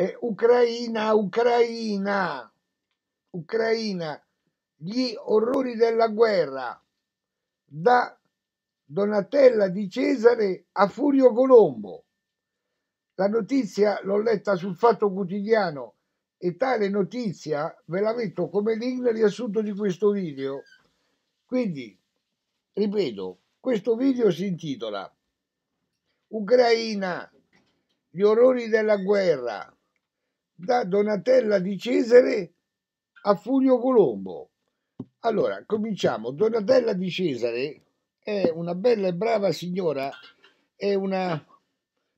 E Ucraina, Ucraina, Ucraina, gli orrori della guerra, da Donatella di Cesare a Furio Colombo. La notizia l'ho letta sul Fatto Quotidiano e tale notizia ve la metto come link nel riassunto di questo video. Quindi, ripeto, questo video si intitola Ucraina, gli orrori della guerra, da Donatella di Cesare a Fulvio Colombo. Allora, cominciamo. Donatella di Cesare è una bella e brava signora, è una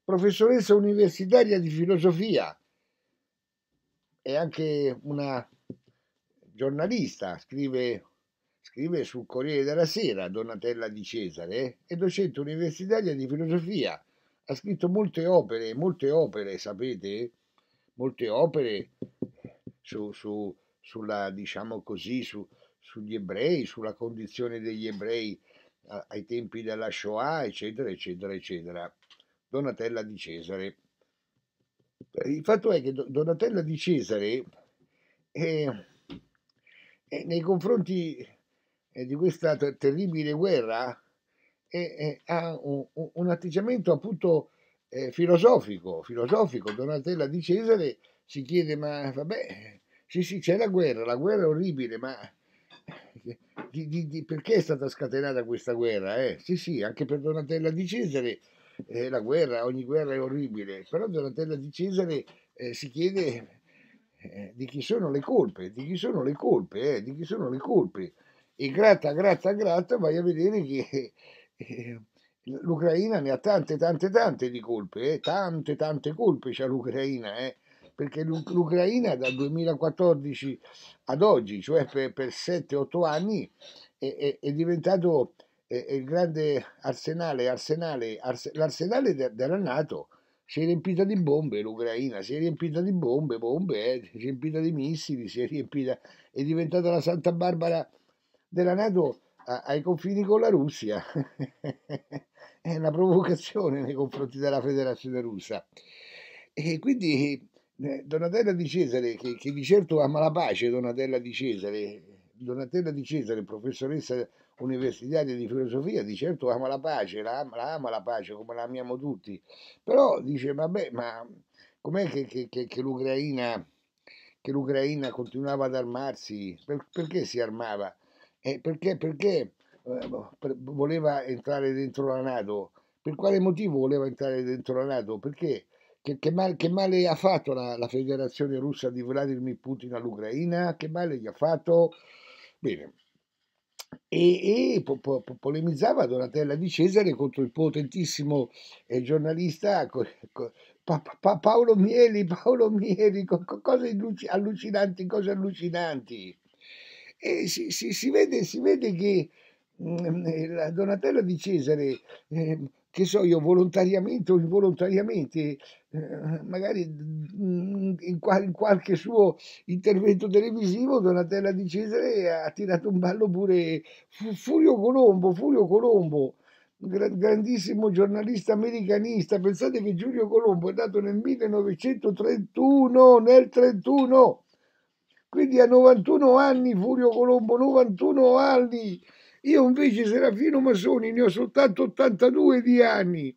professoressa universitaria di filosofia, è anche una giornalista, scrive, scrive sul Corriere della Sera Donatella di Cesare, è docente universitaria di filosofia, ha scritto molte opere, molte opere, sapete, molte opere su, su, sulla, diciamo così, su, sugli ebrei, sulla condizione degli ebrei a, ai tempi della Shoah, eccetera, eccetera, eccetera. Donatella di Cesare. Eh, il fatto è che Donatella di Cesare è, eh, eh, nei confronti eh, di questa terribile guerra ha un, un atteggiamento appunto eh, filosofico, filosofico, Donatella di Cesare si chiede ma vabbè, sì sì c'è la guerra, la guerra è orribile, ma di, di, di, perché è stata scatenata questa guerra? Eh? Sì sì, anche per Donatella di Cesare eh, la guerra, ogni guerra è orribile, però Donatella di Cesare eh, si chiede eh, di chi sono le colpe, di chi sono le colpe, eh, di chi sono le colpe. E gratta, gratta, gratta, vai a vedere che l'Ucraina ne ha tante, tante, tante di colpe, eh? tante, tante colpe c'ha l'Ucraina, eh? perché l'Ucraina dal 2014 ad oggi, cioè per, per 7-8 anni, è, è, è diventato è, il grande arsenale, arsenale ars- l'arsenale de- della Nato. Si è riempita di bombe l'Ucraina, si è riempita di bombe, bombe, eh? si è riempita di missili, si è riempita, è diventata la Santa Barbara della Nato ai confini con la Russia. è una provocazione nei confronti della federazione russa. E quindi eh, Donatella di Cesare, che, che di certo ama la pace, Donatella di Cesare, Donatella di Cesare, professoressa universitaria di filosofia, di certo ama la pace, la, la ama la pace come la amiamo tutti, però dice vabbè ma com'è che, che, che, che l'Ucraina che l'Ucraina continuava ad armarsi, per, perché si armava? Eh, perché, perché eh, boh, voleva entrare dentro la Nato. Per quale motivo voleva entrare dentro la Nato? Perché che, che, mal, che male ha fatto la, la, federazione russa di Vladimir Putin all'Ucraina? Che male gli ha fatto? Bene. E, e po, po, polemizzava Donatella di Cesare contro il potentissimo eh, giornalista co, co, pa, pa, Paolo Mieli, Paolo Mieli, co, cose allucinanti, cose allucinanti. E si, si, si, vede, si vede che Mm, mm, la Donatella di Cesare, eh, che so io, volontariamente o involontariamente, eh, magari mm, in, qual- in, qualche suo intervento televisivo, Donatella di Cesare ha tirato un ballo pure F- Furio Colombo, Furio Colombo grandissimo giornalista americanista. Pensate che Giulio Colombo è nato nel 1931, nel 31. Quindi a 91 anni Furio Colombo, 91 anni. Io invece Serafino Massoni ne ho soltanto 82 di anni.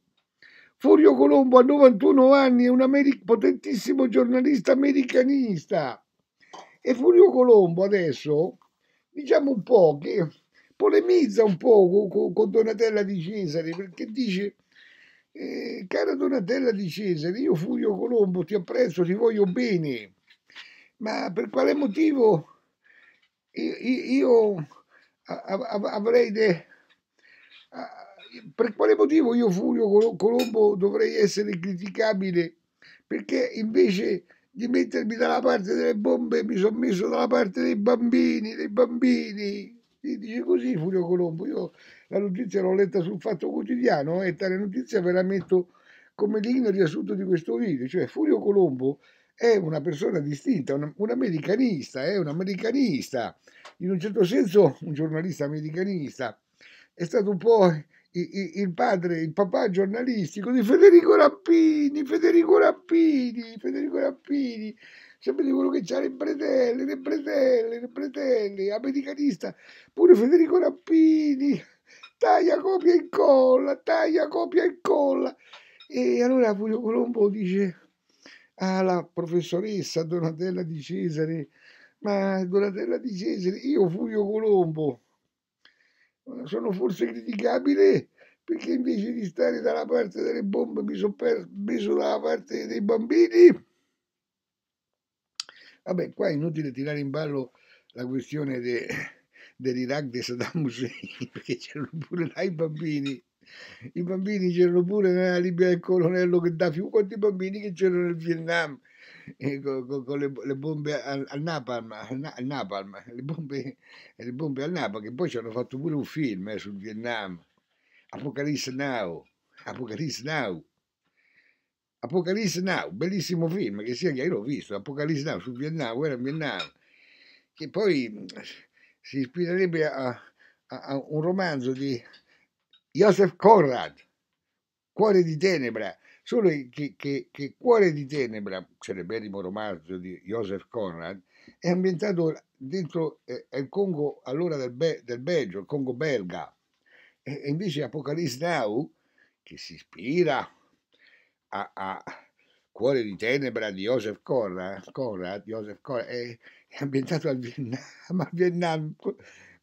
Furio Colombo a 91 anni è un americ- potentissimo giornalista americanista. E Furio Colombo adesso, diciamo un po' che polemizza un po' con, con Donatella di Cesare perché dice eh, cara Donatella di Cesare io Furio Colombo ti apprezzo ti voglio bene ma per quale motivo io, io avrei de... per quale motivo io Furio Colombo dovrei essere criticabile perché invece di mettermi dalla parte delle bombe mi sono messo dalla parte dei bambini dei bambini e dice così Furio Colombo io la notizia l'ho letta sul Fatto Quotidiano eh, e tale notizia ve la metto come ligno riassunto di questo video cioè Furio Colombo è una persona distinta, un, un americanista, è un americanista, in un certo senso un giornalista americanista, è stato un po' il padre, il papà giornalistico di Federico Rappini, Federico Rappini, Federico Rappini, sapete quello che c'ha le bretelle, le bretelle, le bretelle, americanista, pure Federico Rappini, taglia, copia e incolla, taglia, copia e incolla. E allora Fulvio Colombo dice, alla ah, professoressa Donatella di Cesare, ma Donatella di Cesare, io Fulvio Colombo, sono forse criticabile perché invece di stare dalla parte delle bombe mi sono messo dalla parte dei bambini. Vabbè, qua è inutile tirare in ballo la questione de, dell'Iraq di Saddam Hussein, perché c'erano pure là i bambini. I bambini c'erano pure nella Libia del colonnello Gheddafi, quanti bambini che c'erano nel Vietnam eh, con, con, con le, le, bombe al, al napalm, al napalm le, bombe, le, bombe, al napalm, che poi ci hanno fatto pure un film eh, sul Vietnam, Apocalisse Now, Apocalisse Now. Apocalisse Now, bellissimo film, che sia che io l'ho visto, Apocalisse Now sul Vietnam, guerra in Vietnam, che poi eh, si ispirerebbe a, a, a un romanzo di, Joseph Conrad, Cuore di Tenebra, solo che, che, che Cuore di Tenebra, celeberrimo romanzo di Joseph Conrad, è ambientato dentro eh, il Congo allora del, Be- del, Belgio, il Congo belga. E, e invece Apocalypse Now, che si ispira a, a, Cuore di Tenebra di Joseph Conrad, Conrad, Joseph Conrad è, è, ambientato al Vietnam. Ma Vietnam,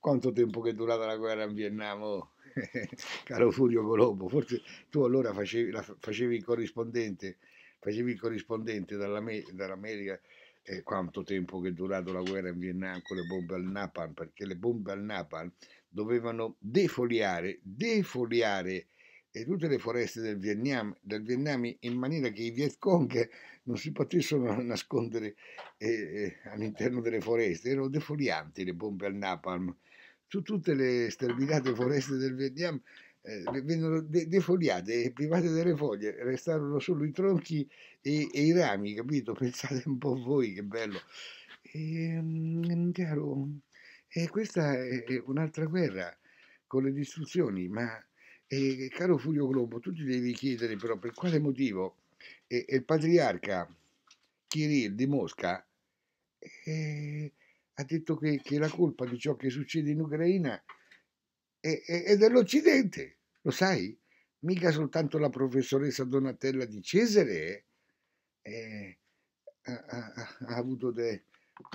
quanto tempo che è durata la guerra in Vietnam? Oh. caro Furio Colombo, forse tu allora facevi, la, facevi il corrispondente, facevi il corrispondente dall'America, eh, quanto tempo che è durata la guerra in Vietnam con le bombe al Napalm, perché le bombe al Napalm dovevano defoliare, defoliare eh, tutte le foreste del Vietnam, del Vietnam, in maniera che i Viet Cong non si potessero nascondere eh, eh, all'interno delle foreste, erano defolianti le bombe al Napalm su tutte le sterminate foreste del Vietnam eh, vennero de- defoliate e private delle foglie, restarono solo i tronchi e, e i rami, capito? Pensate un po' voi che bello. E, ehm, chiaro, e eh, questa è un'altra guerra con le distruzioni, ma eh, caro Fulvio Globo, tu ti devi chiedere però per quale motivo eh, il patriarca Kirill di Mosca eh, ha detto che, che, la colpa di ciò che succede in Ucraina è, è, è dell'Occidente, lo sai? Mica soltanto la professoressa Donatella di Cesare eh, ha, ha, ha, avuto, de,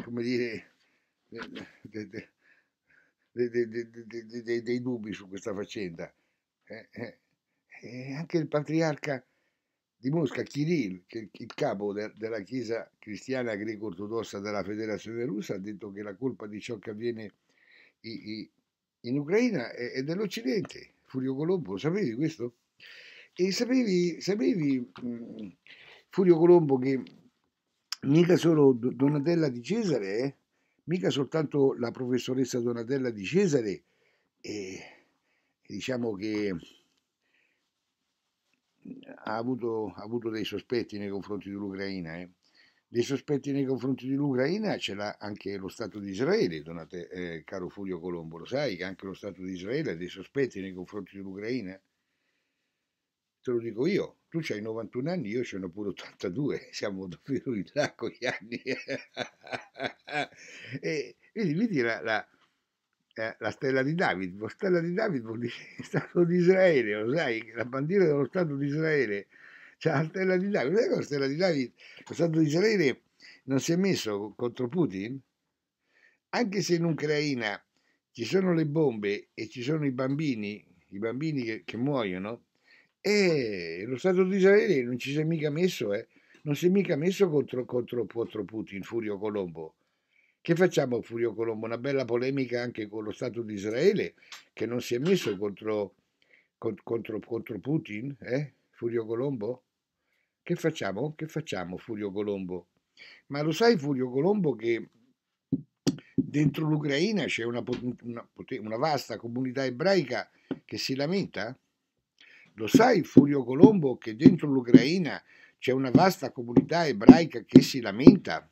come dire, de, de, dei dubbi su questa faccenda. Eh, eh, anche il patriarca di Mosca, Kirill, che il capo de della Chiesa cristiana greco-ortodossa della Federazione russa, ha detto che la colpa di ciò che avviene in Ucraina è, dell'Occidente. Furio Colombo, lo sapevi questo? E sapevi, sapevi mh, mm, Furio Colombo, che mica solo Donatella di Cesare, eh? mica soltanto la professoressa Donatella di Cesare, eh, diciamo che ha avuto, ha avuto dei sospetti nei confronti dell'Ucraina. Eh. Dei sospetti nei confronti dell'Ucraina ce l'ha anche lo Stato di Israele, donate, eh, caro Fulvio Colombo, lo sai che anche lo Stato di Israele ha dei sospetti nei confronti dell'Ucraina? Te lo dico io, tu hai 91 anni, io ce ne ho pure 82, siamo davvero in là con gli anni. e, quindi, vedi la, la eh, la stella di David. La stella di David vuol dire Stato di Israele, lo sai, la bandiera dello Stato di Israele. C'è la stella di David. Sai la stella di David? Lo Stato di Israele non si è messo contro Putin? Anche se in Ucraina ci sono le bombe e ci sono i bambini, i bambini che, che muoiono, e eh, lo Stato di Israele non ci si è mica messo, eh? non si è mica messo contro, contro, contro Putin, Furio Colombo. Che facciamo, Furio Colombo? Una bella polemica anche con lo Stato di Israele che non si è messo contro, contro, contro Putin, eh? Furio Colombo? Che facciamo? Che facciamo, Furio Colombo? Ma lo sai, Furio Colombo, che dentro l'Ucraina c'è una, una, una, vasta comunità ebraica che si lamenta? Lo sai, Furio Colombo, che dentro l'Ucraina c'è una vasta comunità ebraica che si lamenta?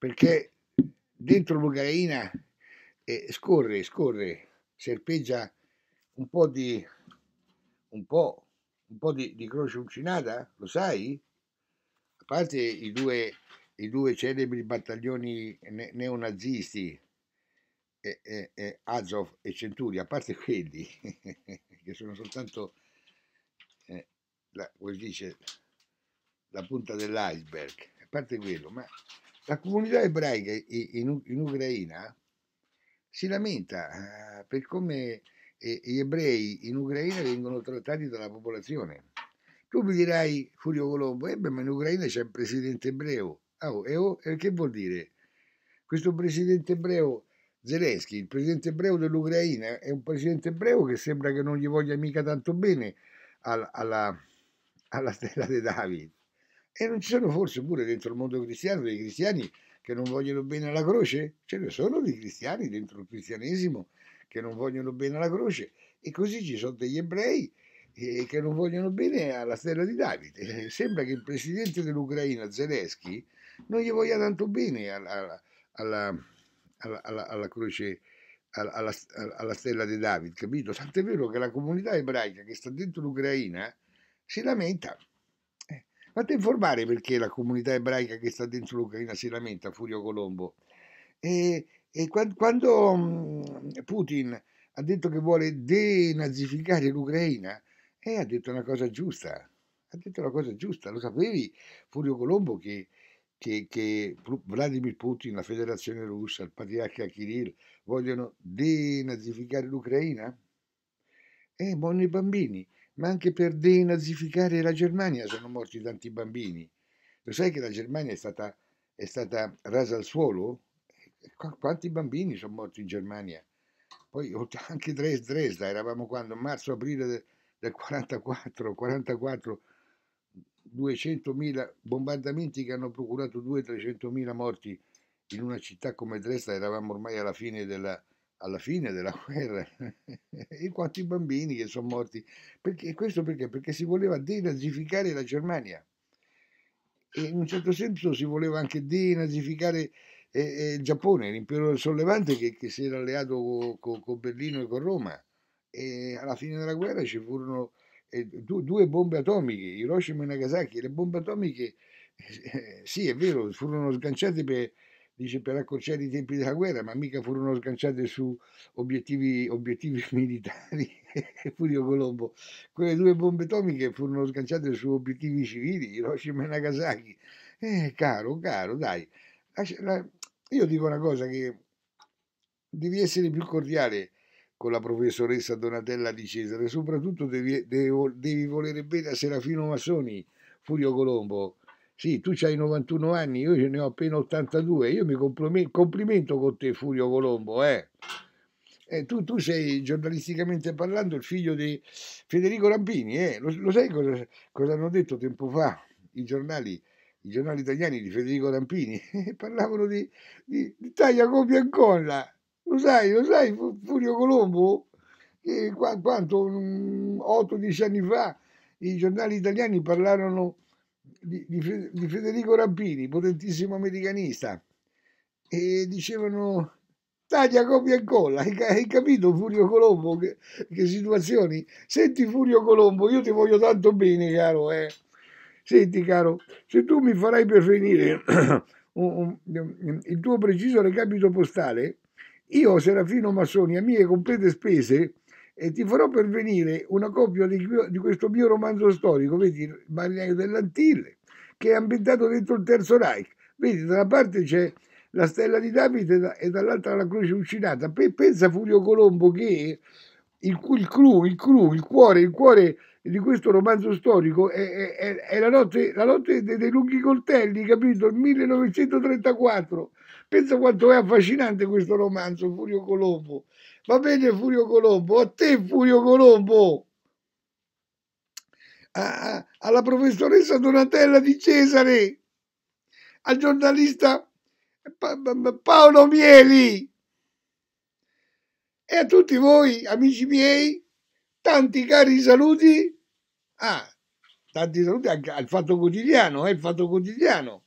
perché dentro l'Ucraina eh, scorre, scorre, serpeggia un po' di, un po', un po di, di croce uncinata, lo sai? A parte i due, i due celebri battaglioni ne- neonazisti, eh, eh, eh, Azov e Centuri, a parte quelli che sono soltanto, eh, la, come si dice, la punta dell'iceberg, a parte quello, ma la comunità ebraica in, in Ucraina si lamenta eh, per come eh, gli ebrei in Ucraina vengono trattati dalla popolazione. Tu mi dirai, Furio Colombo, eh beh, ma in Ucraina c'è un presidente ebreo. Ah, oh, e, oh, e che vuol dire? Questo presidente ebreo Zelensky, il presidente ebreo dell'Ucraina, è un presidente ebreo che sembra che non gli voglia mica tanto bene alla, alla, alla stella di David. E non ci sono forse pure dentro il mondo cristiano dei cristiani che non vogliono bene alla croce? Ce ne sono dei cristiani dentro il cristianesimo che non vogliono bene alla croce e così ci sono degli ebrei eh, che non vogliono bene alla stella di Davide. Eh, sembra che il presidente dell'Ucraina, Zelensky, non gli voglia tanto bene alla, alla, alla, alla croce, alla, stella di David, capito? Tant'è vero che la comunità ebraica che sta dentro l'Ucraina si lamenta Fate informare perché la comunità ebraica che sta dentro l'Ucraina si lamenta, Furio Colombo. E, e quando, quando mhmm, Putin ha detto che vuole denazificare l'Ucraina, eh, ha detto una cosa giusta, ha detto una cosa giusta, lo sapevi Furio Colombo che, che, che Vladimir Putin, la federazione russa, il patriarca Kirill vogliono denazificare l'Ucraina? Eh, buoni bambini, ma anche per denazificare la Germania sono morti tanti bambini. Lo sai che la Germania è stata, è stata rasa al suolo? Quanti bambini sono morti in Germania? Poi anche Dresda, eravamo quando? Marzo-aprile del 44, 44 200.000 bombardamenti che hanno procurato 200000 300000 morti in una città come Dresda, eravamo ormai alla fine della, alla fine della guerra e quanti bambini che sono morti. Perché, questo perché? Perché si voleva denazificare la Germania e in un certo senso si voleva anche denazificare eh, eh il Giappone, l'impero del Sollevante che, che si era alleato con co, Berlino e con Roma. E alla fine della guerra ci furono eh, du, due bombe atomiche, Hiroshima e Nagasaki. Le bombe atomiche, eh, sì è vero, furono sganciate per dice per accorciare i tempi della guerra, ma mica furono sganciate su obiettivi, obiettivi militari. Furio Colombo, quelle due bombe atomiche furono sganciate su obiettivi civili, Hiroshima e Nagasaki. Eh, caro, caro, dai. Io dico una cosa che devi essere più cordiale con la professoressa Donatella di Cesare, soprattutto devi, devi volere bene a Serafino Massoni, Furio Colombo sì, tu hai 91 anni, io ce ne ho appena 82. Io mi complimento, con te, Furio Colombo. Eh. Eh, tu, tu, sei giornalisticamente parlando il figlio di Federico Rampini. Eh. Lo, lo, sai cosa, cosa, hanno detto tempo fa i giornali? I giornali italiani di Federico Rampini eh, parlavano di, di, di taglia, copia e colla. Lo sai, lo sai, Furio Colombo? Che quanto 8-10 mm, anni fa i giornali italiani parlarono di, di Federico Rampini, potentissimo americanista, e dicevano taglia, copia e colla. Hai capito, Furio Colombo? Che, che, situazioni? Senti, Furio Colombo, io ti voglio tanto bene, caro. Eh. Senti, caro, se tu mi farai preferire un, il tuo preciso recapito postale, io, Serafino Massoni, a mie complete spese, e ti farò pervenire una copia di, di questo mio romanzo storico, vedi, il Marinaio dell'Antille, che è ambientato dentro il Terzo Reich. Vedi, da una parte c'è la stella di Davide e dall'altra la croce uccinata. pensa Fulvio Colombo che il, il, clou, il, clou, il cuore, il cuore di questo romanzo storico è, è, è la notte, la notte dei, dei lunghi coltelli, capito? Il 1934. Pensa quanto è affascinante questo romanzo, Furio Colombo. Va bene Furio Colombo, a te Furio Colombo! A, a, alla professoressa Donatella di Cesare, al giornalista pa, pa, Paolo Mieli e a tutti voi, amici miei, tanti cari saluti. Ah, tanti saluti anche al Fatto Quotidiano, eh, il Fatto Quotidiano